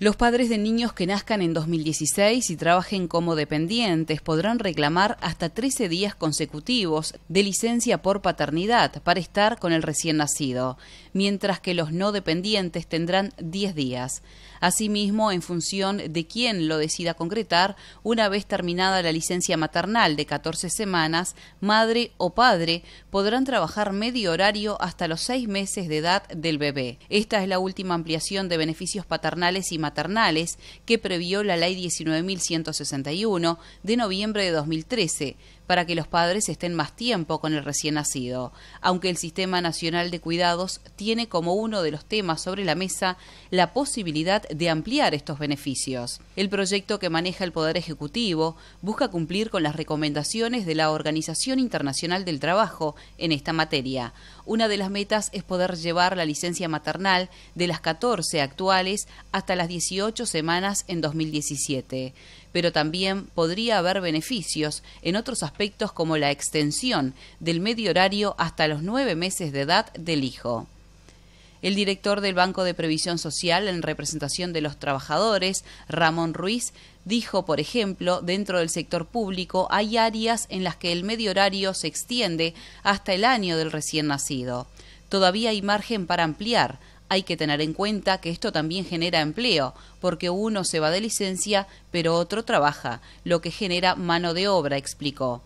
Los padres de niños que nazcan en 2016 y trabajen como dependientes podrán reclamar hasta 13 días consecutivos de licencia por paternidad para estar con el recién nacido, mientras que los no dependientes tendrán 10 días. Asimismo, en función de quién lo decida concretar, una vez terminada la licencia maternal de 14 semanas, madre o padre podrán trabajar medio horario hasta los seis meses de edad del bebé. Esta es la última ampliación de beneficios paternales y maternales que previó la Ley 19.161 de noviembre de 2013 para que los padres estén más tiempo con el recién nacido, aunque el Sistema Nacional de Cuidados tiene como uno de los temas sobre la mesa la posibilidad de ampliar estos beneficios. El proyecto que maneja el Poder Ejecutivo busca cumplir con las recomendaciones de la Organización Internacional del Trabajo en esta materia. Una de las metas es poder llevar la licencia maternal de las 14 actuales hasta las 18 semanas en 2017 pero también podría haber beneficios en otros aspectos como la extensión del medio horario hasta los nueve meses de edad del hijo. El director del Banco de Previsión Social, en representación de los trabajadores, Ramón Ruiz, dijo, por ejemplo, dentro del sector público hay áreas en las que el medio horario se extiende hasta el año del recién nacido. Todavía hay margen para ampliar. Hay que tener en cuenta que esto también genera empleo, porque uno se va de licencia, pero otro trabaja, lo que genera mano de obra, explicó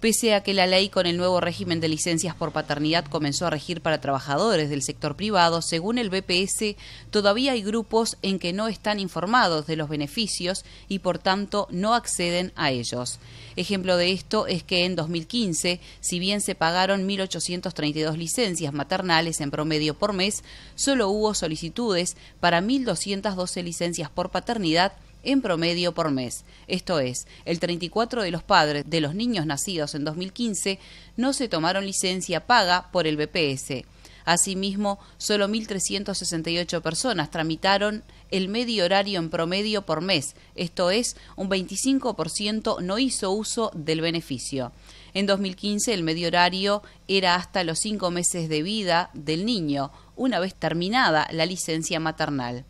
pese a que la ley con el nuevo régimen de licencias por paternidad comenzó a regir para trabajadores del sector privado, según el BPS, todavía hay grupos en que no están informados de los beneficios y por tanto no acceden a ellos. Ejemplo de esto es que en 2015, si bien se pagaron 1.832 licencias maternales en promedio por mes, solo hubo solicitudes para 1.212 licencias por paternidad en promedio por mes. Esto es, el 34 de los padres de los niños nacidos en 2015 no se tomaron licencia paga por el BPS. Asimismo, solo 1.368 personas tramitaron el medio horario en promedio por mes, esto es, un 25% no hizo uso del beneficio. En 2015 el medio horario era hasta los cinco meses de vida del niño, una vez terminada la licencia maternal.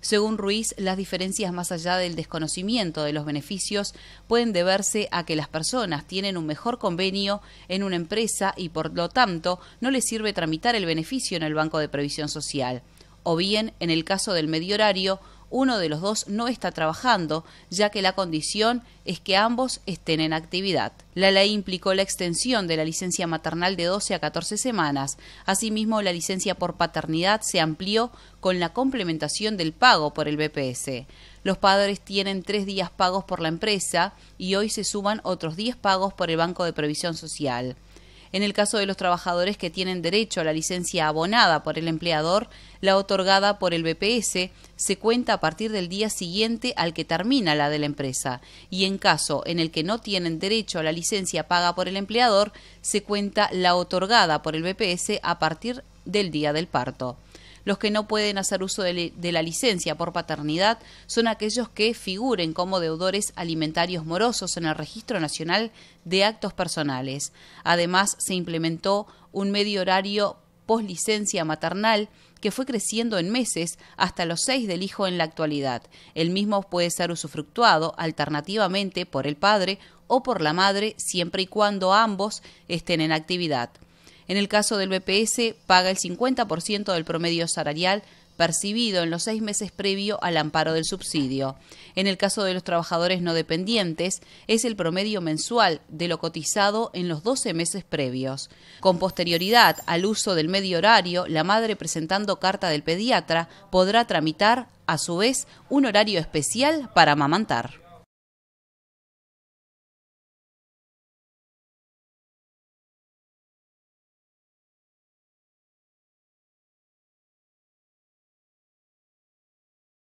Según Ruiz, las diferencias más allá del desconocimiento de los beneficios pueden deberse a que las personas tienen un mejor convenio en una empresa y por lo tanto no les sirve tramitar el beneficio en el Banco de Previsión Social. O bien, en el caso del medio horario, uno de los dos no está trabajando, ya que la condición es que ambos estén en actividad. La ley implicó la extensión de la licencia maternal de 12 a 14 semanas. Asimismo, la licencia por paternidad se amplió con la complementación del pago por el BPS. Los padres tienen tres días pagos por la empresa y hoy se suman otros 10 pagos por el Banco de Previsión Social en el caso de los trabajadores que tienen derecho a la licencia abonada por el empleador, la otorgada por el BPS se cuenta a partir del día siguiente al que termina la de la empresa y en caso en el que no tienen derecho a la licencia paga por el empleador, se cuenta la otorgada por el BPS a partir del día del parto. Los que no pueden hacer uso de, la licencia por paternidad son aquellos que figuren como deudores alimentarios morosos en el Registro Nacional de Actos Personales. Además, se implementó un medio horario poslicencia maternal que fue creciendo en meses hasta los seis del hijo en la actualidad. El mismo puede ser usufructuado alternativamente por el padre o por la madre siempre y cuando ambos estén en actividad. En el caso del BPS, paga el 50% del promedio salarial percibido en los seis meses previo al amparo del subsidio. En el caso de los trabajadores no dependientes, es el promedio mensual de lo cotizado en los 12 meses previos. Con posterioridad al uso del medio horario, la madre presentando carta del pediatra podrá tramitar, a su vez, un horario especial para amamantar.